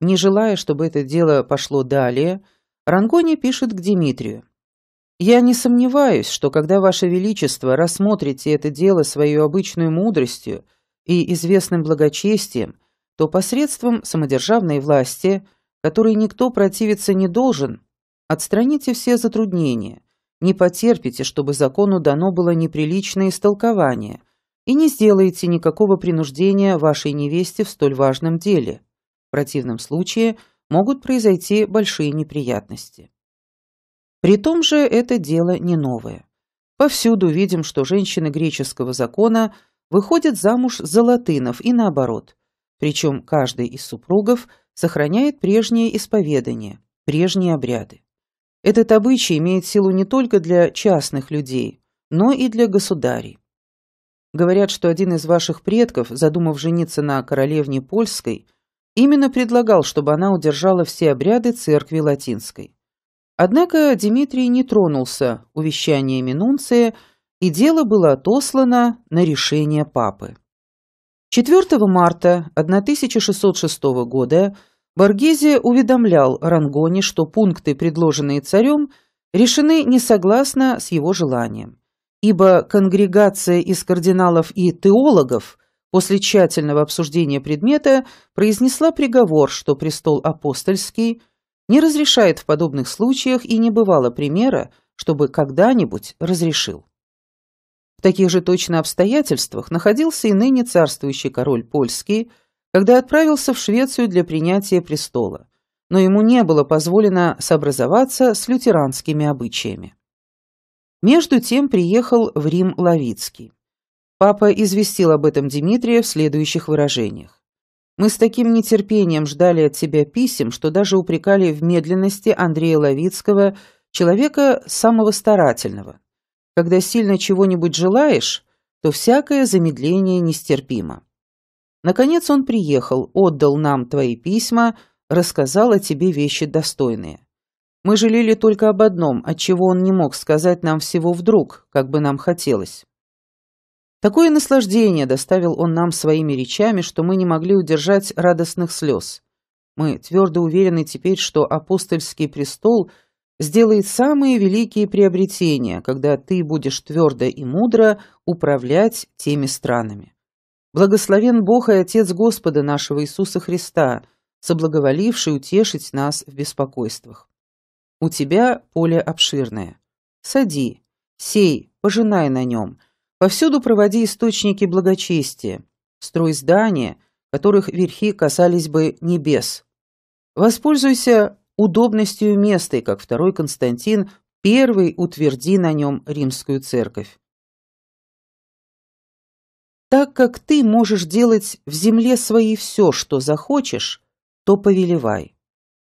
Не желая, чтобы это дело пошло далее, Рангони пишет к Дмитрию. «Я не сомневаюсь, что когда Ваше Величество рассмотрите это дело свою обычную мудростью и известным благочестием, то посредством самодержавной власти, которой никто противиться не должен, отстраните все затруднения, не потерпите, чтобы закону дано было неприличное истолкование, и не сделаете никакого принуждения вашей невесте в столь важном деле. В противном случае могут произойти большие неприятности. При том же это дело не новое. Повсюду видим, что женщины греческого закона выходят замуж за латынов и наоборот. Причем каждый из супругов сохраняет прежнее исповедание, прежние обряды. Этот обычай имеет силу не только для частных людей, но и для государей. Говорят, что один из ваших предков, задумав жениться на королевне Польской, Именно предлагал, чтобы она удержала все обряды церкви латинской. Однако Дмитрий не тронулся увещаниями Нунция, и дело было отослано на решение папы. 4 марта 1606 года Боргезе уведомлял Рангони, что пункты, предложенные царем, решены не согласно с его желанием, ибо конгрегация из кардиналов и теологов – после тщательного обсуждения предмета произнесла приговор, что престол апостольский не разрешает в подобных случаях и не бывало примера, чтобы когда-нибудь разрешил. В таких же точно обстоятельствах находился и ныне царствующий король польский, когда отправился в Швецию для принятия престола, но ему не было позволено сообразоваться с лютеранскими обычаями. Между тем приехал в Рим Лавицкий. Папа известил об этом Дмитрия в следующих выражениях. «Мы с таким нетерпением ждали от тебя писем, что даже упрекали в медленности Андрея Ловицкого, человека самого старательного. Когда сильно чего-нибудь желаешь, то всякое замедление нестерпимо. Наконец он приехал, отдал нам твои письма, рассказал о тебе вещи достойные. Мы жалели только об одном, от чего он не мог сказать нам всего вдруг, как бы нам хотелось. Такое наслаждение доставил он нам своими речами, что мы не могли удержать радостных слез. Мы твердо уверены теперь, что апостольский престол сделает самые великие приобретения, когда ты будешь твердо и мудро управлять теми странами. Благословен Бог и Отец Господа нашего Иисуса Христа, соблаговоливший утешить нас в беспокойствах. У тебя поле обширное. Сади, сей, пожинай на нем – Повсюду проводи источники благочестия, строй здания, которых верхи касались бы небес. Воспользуйся удобностью места, и, как второй Константин, первый утверди на нем римскую церковь. Так как ты можешь делать в земле своей все, что захочешь, то повелевай.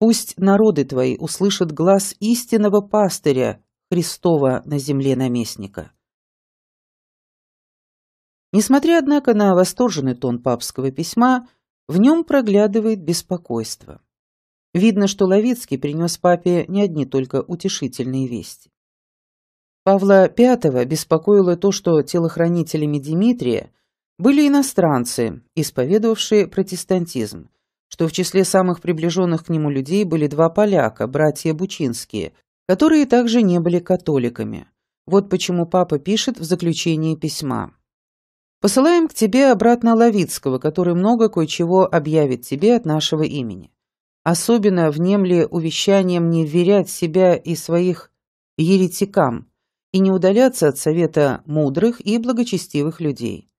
Пусть народы твои услышат глаз истинного пастыря, Христова на земле наместника. Несмотря, однако, на восторженный тон папского письма, в нем проглядывает беспокойство. Видно, что Ловицкий принес папе не одни только утешительные вести. Павла V беспокоило то, что телохранителями Дмитрия были иностранцы, исповедовавшие протестантизм, что в числе самых приближенных к нему людей были два поляка, братья Бучинские, которые также не были католиками. Вот почему папа пишет в заключении письма. Посылаем к тебе обратно Лавицкого, который много кое-чего объявит тебе от нашего имени. Особенно внемли увещанием не вверять себя и своих еретикам и не удаляться от совета мудрых и благочестивых людей.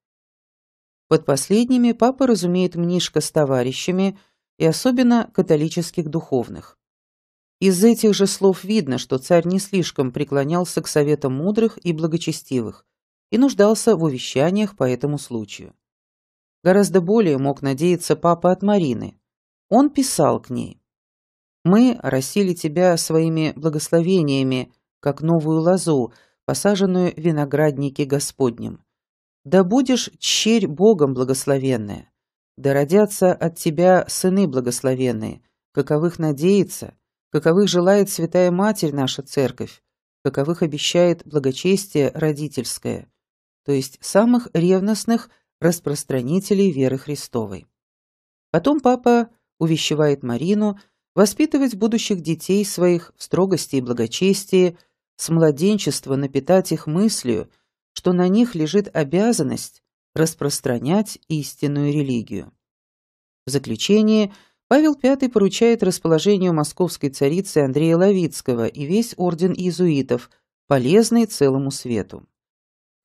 Под последними папа разумеет Мнишка с товарищами и особенно католических духовных. Из этих же слов видно, что царь не слишком преклонялся к советам мудрых и благочестивых, и нуждался в увещаниях по этому случаю. Гораздо более мог надеяться папа от Марины. Он писал к ней. «Мы растили тебя своими благословениями, как новую лозу, посаженную в винограднике Господнем. Да будешь черь Богом благословенная, да родятся от тебя сыны благословенные, каковых надеется, каковых желает Святая Матерь наша Церковь, каковых обещает благочестие родительское, то есть самых ревностных распространителей веры Христовой. Потом папа увещевает Марину воспитывать будущих детей своих в строгости и благочестии, с младенчества напитать их мыслью, что на них лежит обязанность распространять истинную религию. В заключение Павел V поручает расположению московской царицы Андрея Лавицкого и весь орден иезуитов, полезный целому свету.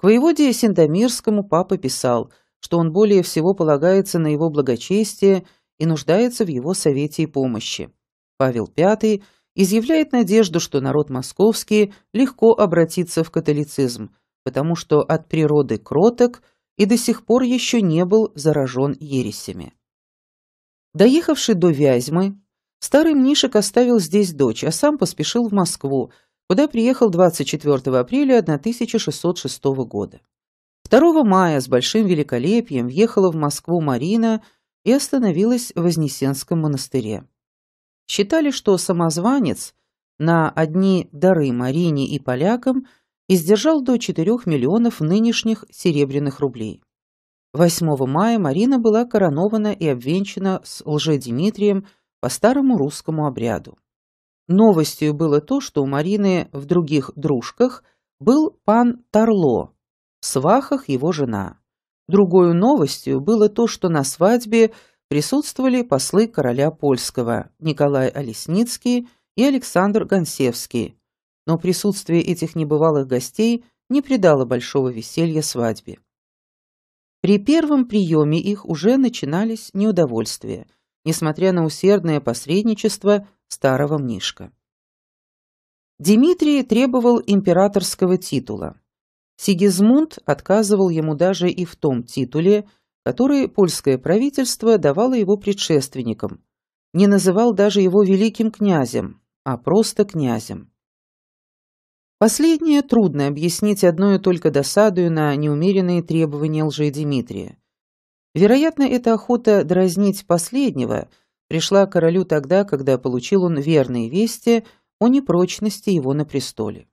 К воеводе Синдомирскому папа писал, что он более всего полагается на его благочестие и нуждается в его совете и помощи. Павел V изъявляет надежду, что народ московский легко обратится в католицизм, потому что от природы кроток и до сих пор еще не был заражен ересями. Доехавший до Вязьмы, старый Мнишек оставил здесь дочь, а сам поспешил в Москву, куда приехал 24 апреля 1606 года. 2 мая с большим великолепием въехала в Москву Марина и остановилась в Вознесенском монастыре. Считали, что самозванец на одни дары Марине и полякам издержал до 4 миллионов нынешних серебряных рублей. 8 мая Марина была коронована и обвенчана с лже-Дмитрием по старому русскому обряду. Новостью было то, что у Марины в других дружках был пан Тарло, в свахах его жена. Другой новостью было то, что на свадьбе присутствовали послы короля польского Николай Олесницкий и Александр Гонсевский, но присутствие этих небывалых гостей не придало большого веселья свадьбе. При первом приеме их уже начинались неудовольствия, несмотря на усердное посредничество старого Мнишка. Дмитрий требовал императорского титула. Сигизмунд отказывал ему даже и в том титуле, который польское правительство давало его предшественникам, не называл даже его великим князем, а просто князем. Последнее трудно объяснить одной только досадою на неумеренные требования лжи Дмитрия. Вероятно, это охота дразнить последнего пришла к королю тогда, когда получил он верные вести о непрочности его на престоле.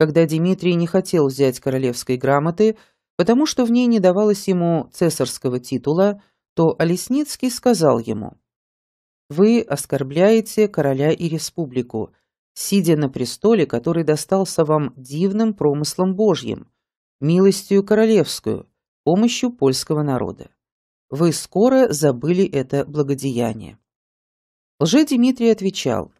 Когда Дмитрий не хотел взять королевской грамоты, потому что в ней не давалось ему цесарского титула, то Олесницкий сказал ему, «Вы оскорбляете короля и республику, сидя на престоле, который достался вам дивным промыслом Божьим, милостью королевскую, помощью польского народа. Вы скоро забыли это благодеяние». Лже-Дмитрий отвечал,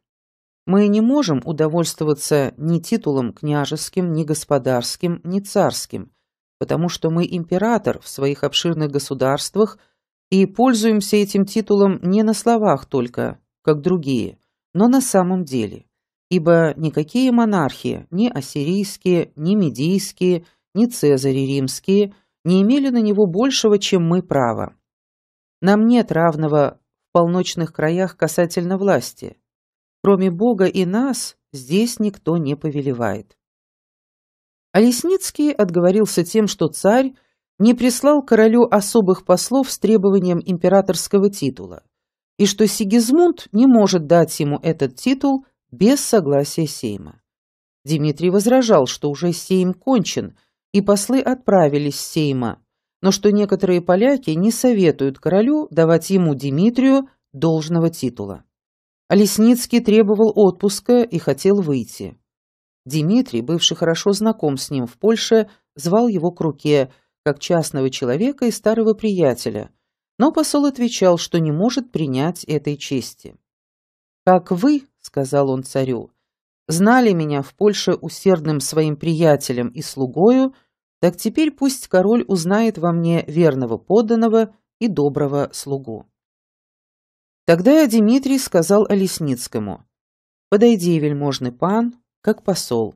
«Мы не можем удовольствоваться ни титулом княжеским, ни господарским, ни царским, потому что мы император в своих обширных государствах и пользуемся этим титулом не на словах только, как другие, но на самом деле. Ибо никакие монархии, ни ассирийские, ни медийские, ни цезари римские, не имели на него большего, чем мы права. Нам нет равного полночных краях касательно власти. Кроме Бога и нас, здесь никто не повелевает. А Лесницкий отговорился тем, что царь не прислал королю особых послов с требованием императорского титула, и что Сигизмунд не может дать ему этот титул без согласия Сейма. Дмитрий возражал, что уже Сейм кончен, и послы отправились с Сейма, но что некоторые поляки не советуют королю давать ему, Дмитрию, должного титула. Лесницкий требовал отпуска и хотел выйти. Дмитрий, бывший хорошо знаком с ним в Польше, звал его к руке, как частного человека и старого приятеля, но посол отвечал, что не может принять этой чести. «Как вы, — сказал он царю, — знали меня в Польше усердным своим приятелем и слугою, так теперь пусть король узнает во мне верного подданного и доброго слугу». Тогда Дмитрий сказал Олесницкому, «Подойди, вельможный пан, как посол».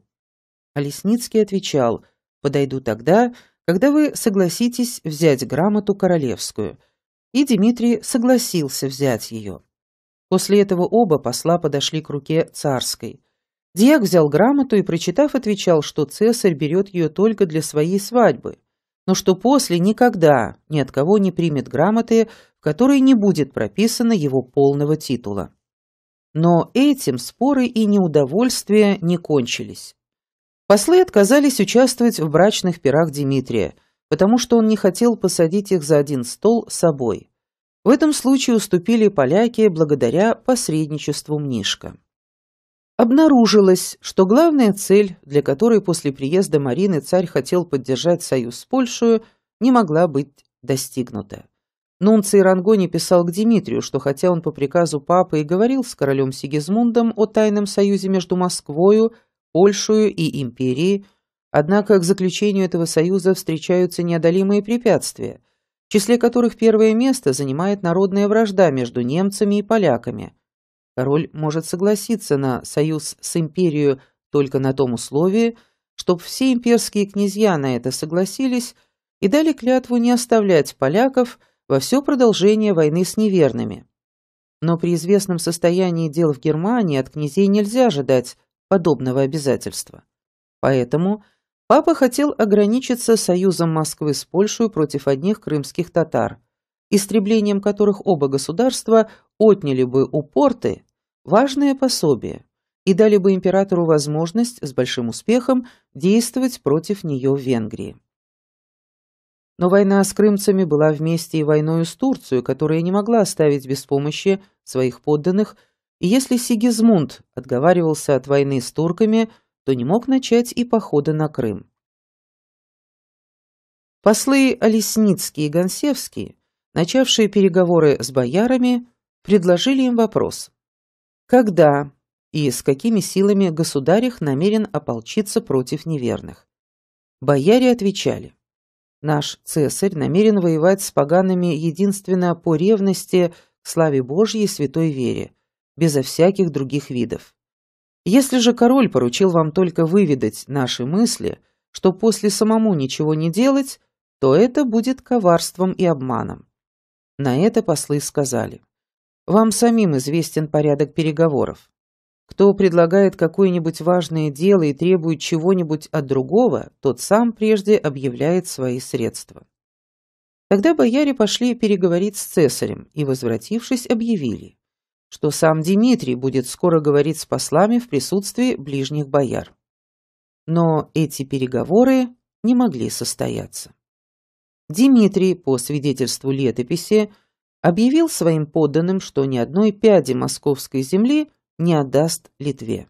Олесницкий отвечал, «Подойду тогда, когда вы согласитесь взять грамоту королевскую». И Дмитрий согласился взять ее. После этого оба посла подошли к руке царской. Диак взял грамоту и, прочитав, отвечал, что цесарь берет ее только для своей свадьбы, но что после никогда ни от кого не примет грамоты, в которой не будет прописано его полного титула. Но этим споры и неудовольствия не кончились. Послы отказались участвовать в брачных пирах Дмитрия, потому что он не хотел посадить их за один стол с собой. В этом случае уступили поляки благодаря посредничеству Мнишка. Обнаружилось, что главная цель, для которой после приезда Марины царь хотел поддержать союз с Польшей, не могла быть достигнута. Нунций Рангони писал к Дмитрию, что хотя он по приказу папы и говорил с королем Сигизмундом о тайном союзе между Москвою, Польшею и империей, однако к заключению этого союза встречаются неодолимые препятствия, в числе которых первое место занимает народная вражда между немцами и поляками. Король может согласиться на союз с империей только на том условии, чтобы все имперские князья на это согласились и дали клятву не оставлять поляков – во все продолжение войны с неверными. Но при известном состоянии дел в Германии от князей нельзя ожидать подобного обязательства. Поэтому папа хотел ограничиться союзом Москвы с Польшей против одних крымских татар, истреблением которых оба государства отняли бы у порты важное пособие и дали бы императору возможность с большим успехом действовать против нее в Венгрии. Но война с крымцами была вместе и войною с Турцией, которая не могла оставить без помощи своих подданных, и если Сигизмунд отговаривался от войны с турками, то не мог начать и похода на Крым. Послы Олесницкий и Гонсевский, начавшие переговоры с боярами, предложили им вопрос. Когда и с какими силами государь намерен ополчиться против неверных? Бояре отвечали. Наш цесарь намерен воевать с погаными единственно по ревности к славе Божьей и святой вере, безо всяких других видов. Если же король поручил вам только выведать наши мысли, что после самому ничего не делать, то это будет коварством и обманом. На это послы сказали. Вам самим известен порядок переговоров. Кто предлагает какое-нибудь важное дело и требует чего-нибудь от другого, тот сам прежде объявляет свои средства. Тогда бояре пошли переговорить с цесарем и, возвратившись, объявили, что сам Дмитрий будет скоро говорить с послами в присутствии ближних бояр. Но эти переговоры не могли состояться. Дмитрий, по свидетельству летописи, объявил своим подданным, что ни одной пяди московской земли не отдаст Литве.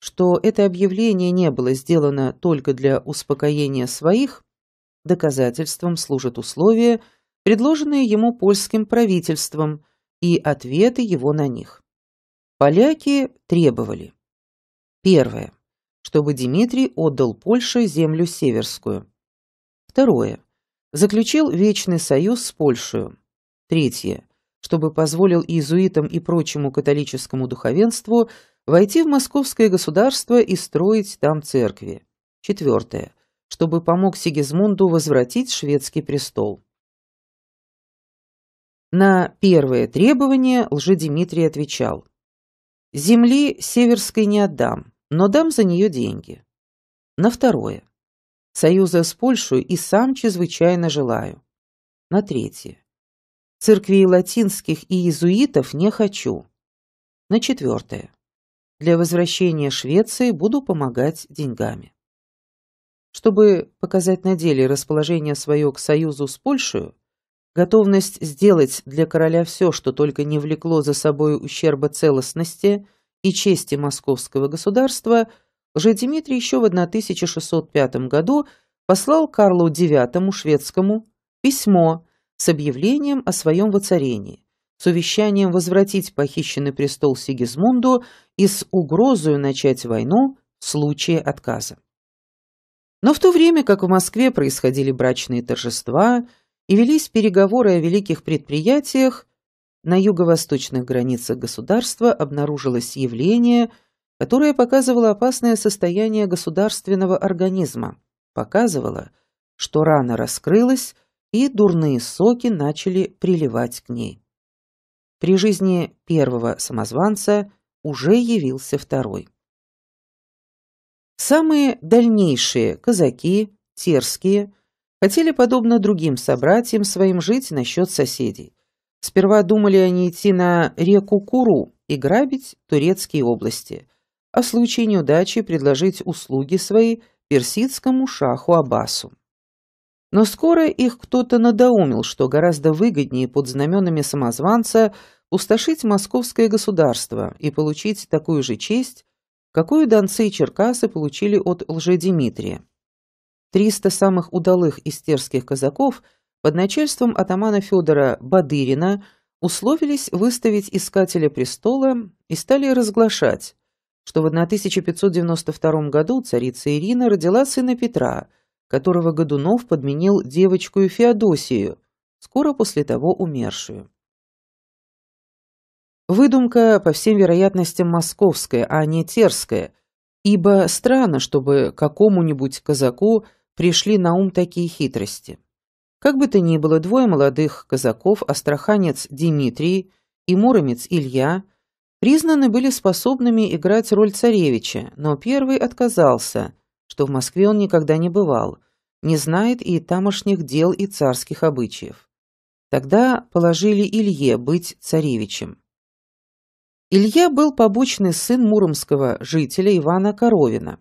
Что это объявление не было сделано только для успокоения своих, доказательством служат условия, предложенные ему польским правительством, и ответы его на них. Поляки требовали. Первое. Чтобы Дмитрий отдал Польше землю северскую. Второе. Заключил Вечный союз с Польшей. Третье чтобы позволил иезуитам и прочему католическому духовенству войти в московское государство и строить там церкви. Четвертое. Чтобы помог Сигизмунду возвратить шведский престол. На первое требование лжедимитрий отвечал. «Земли Северской не отдам, но дам за нее деньги». На второе. «Союза с Польшей и сам чрезвычайно желаю». На третье. Церквей латинских и иезуитов не хочу. На четвертое. Для возвращения Швеции буду помогать деньгами. Чтобы показать на деле расположение свое к союзу с Польшей, готовность сделать для короля все, что только не влекло за собой ущерба целостности и чести московского государства, Лжедимитрий еще в 1605 году послал Карлу IX шведскому письмо с объявлением о своем воцарении, с увещанием возвратить похищенный престол Сигизмунду и с угрозою начать войну в случае отказа. Но в то время, как в Москве происходили брачные торжества и велись переговоры о великих предприятиях, на юго-восточных границах государства обнаружилось явление, которое показывало опасное состояние государственного организма, показывало, что рана раскрылась, и дурные соки начали приливать к ней. При жизни первого самозванца уже явился второй. Самые дальнейшие казаки, терские, хотели, подобно другим собратьям своим, жить насчет соседей. Сперва думали они идти на реку Куру и грабить турецкие области, а в случае неудачи предложить услуги свои персидскому шаху Аббасу. Но скоро их кто-то надоумил, что гораздо выгоднее под знаменами самозванца пустошить московское государство и получить такую же честь, какую донцы и черкасы получили от лжедимитрия. Триста самых удалых истерских казаков под начальством атамана Федора Бадырина условились выставить искателя престола и стали разглашать, что в 1592 году царица Ирина родила сына Петра – которого Годунов подменил девочку Феодосию, скоро после того умершую. Выдумка, по всем вероятностям, московская, а не терская, ибо странно, чтобы какому-нибудь казаку пришли на ум такие хитрости. Как бы то ни было, двое молодых казаков, астраханец Дмитрий и муромец Илья, признаны были способными играть роль царевича, но первый отказался, что в Москве он никогда не бывал, не знает и тамошних дел и царских обычаев. Тогда положили Илье быть царевичем. Илья был побочный сын муромского жителя Ивана Коровина.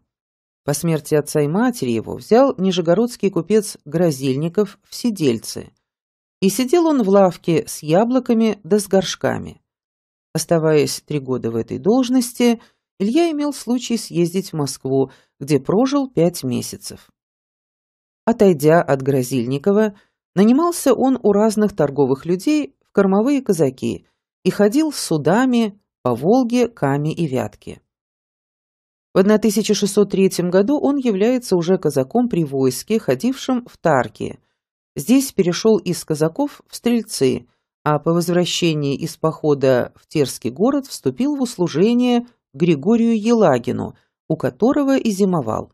По смерти отца и матери его взял нижегородский купец Грозильников в Сидельцы. И сидел он в лавке с яблоками да с горшками. Оставаясь три года в этой должности – Илья имел случай съездить в Москву, где прожил пять месяцев. Отойдя от Грозильникова, нанимался он у разных торговых людей в кормовые казаки и ходил с судами по Волге, Каме и Вятке. В 1603 году он является уже казаком при войске, ходившем в Тарки. Здесь перешел из казаков в стрельцы, а по возвращении из похода в Терский город вступил в услужение Григорию Елагину, у которого и зимовал.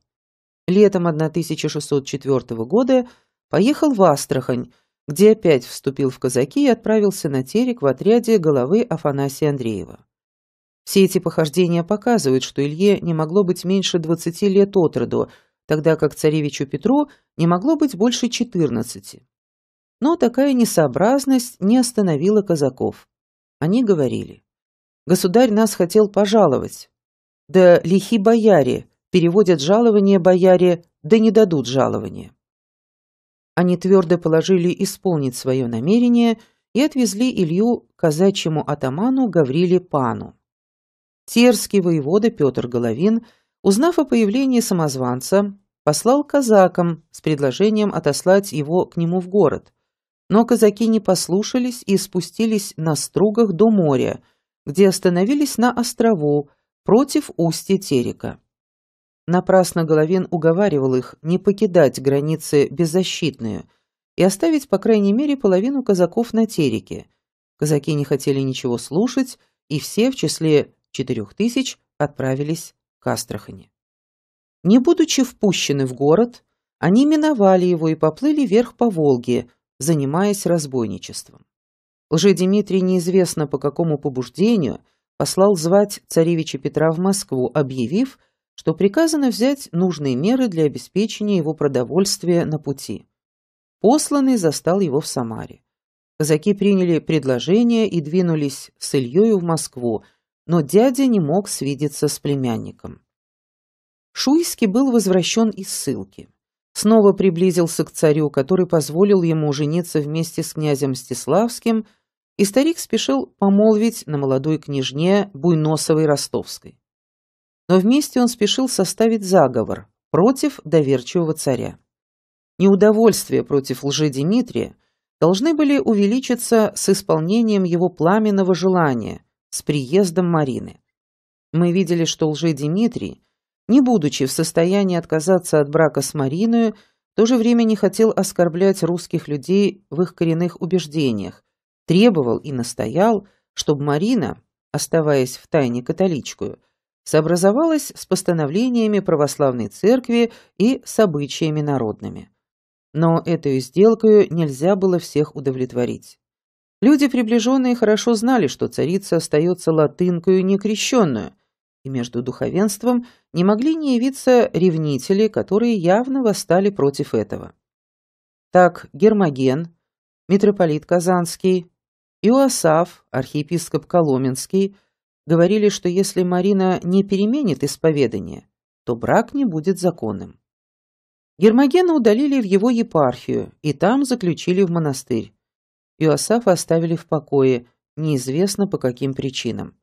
Летом 1604 года поехал в Астрахань, где опять вступил в казаки и отправился на терек в отряде головы Афанасия Андреева. Все эти похождения показывают, что Илье не могло быть меньше 20 лет от роду, тогда как царевичу Петру не могло быть больше 14. Но такая несообразность не остановила казаков. Они говорили, Государь нас хотел пожаловать. Да лихи бояре, переводят жалование бояре, да не дадут жалования. Они твердо положили исполнить свое намерение и отвезли Илью казачьему атаману Гавриле Пану. Терский воевода Петр Головин, узнав о появлении самозванца, послал казакам с предложением отослать его к нему в город. Но казаки не послушались и спустились на стругах до моря – где остановились на острову против устья Терека. Напрасно Головин уговаривал их не покидать границы беззащитную и оставить, по крайней мере, половину казаков на Тереке. Казаки не хотели ничего слушать, и все, в числе четырех тысяч, отправились к Астрахани. Не будучи впущены в город, они миновали его и поплыли вверх по Волге, занимаясь разбойничеством. Лжедимитрий неизвестно по какому побуждению послал звать царевича Петра в Москву, объявив, что приказано взять нужные меры для обеспечения его продовольствия на пути. Посланный застал его в Самаре. Казаки приняли предложение и двинулись с Ильёю в Москву, но дядя не мог свидеться с племянником. Шуйский был возвращен из ссылки снова приблизился к царю, который позволил ему жениться вместе с князем Мстиславским, и старик спешил помолвить на молодой княжне Буйносовой Ростовской. Но вместе он спешил составить заговор против доверчивого царя. Неудовольствие против лжи Дмитрия должны были увеличиться с исполнением его пламенного желания, с приездом Марины. Мы видели, что лжи Дмитрий не будучи в состоянии отказаться от брака с Мариной, в то же время не хотел оскорблять русских людей в их коренных убеждениях, требовал и настоял, чтобы Марина, оставаясь в тайне католичкую, сообразовалась с постановлениями православной церкви и с обычаями народными. Но этой сделкою нельзя было всех удовлетворить. Люди, приближенные, хорошо знали, что царица остается латынкою некрещенную – и между духовенством не могли не явиться ревнители, которые явно восстали против этого. Так Гермоген, митрополит Казанский, Иоасав, архиепископ Коломенский, говорили, что если Марина не переменит исповедание, то брак не будет законным. Гермогена удалили в его епархию и там заключили в монастырь. Иоасафа оставили в покое, неизвестно по каким причинам.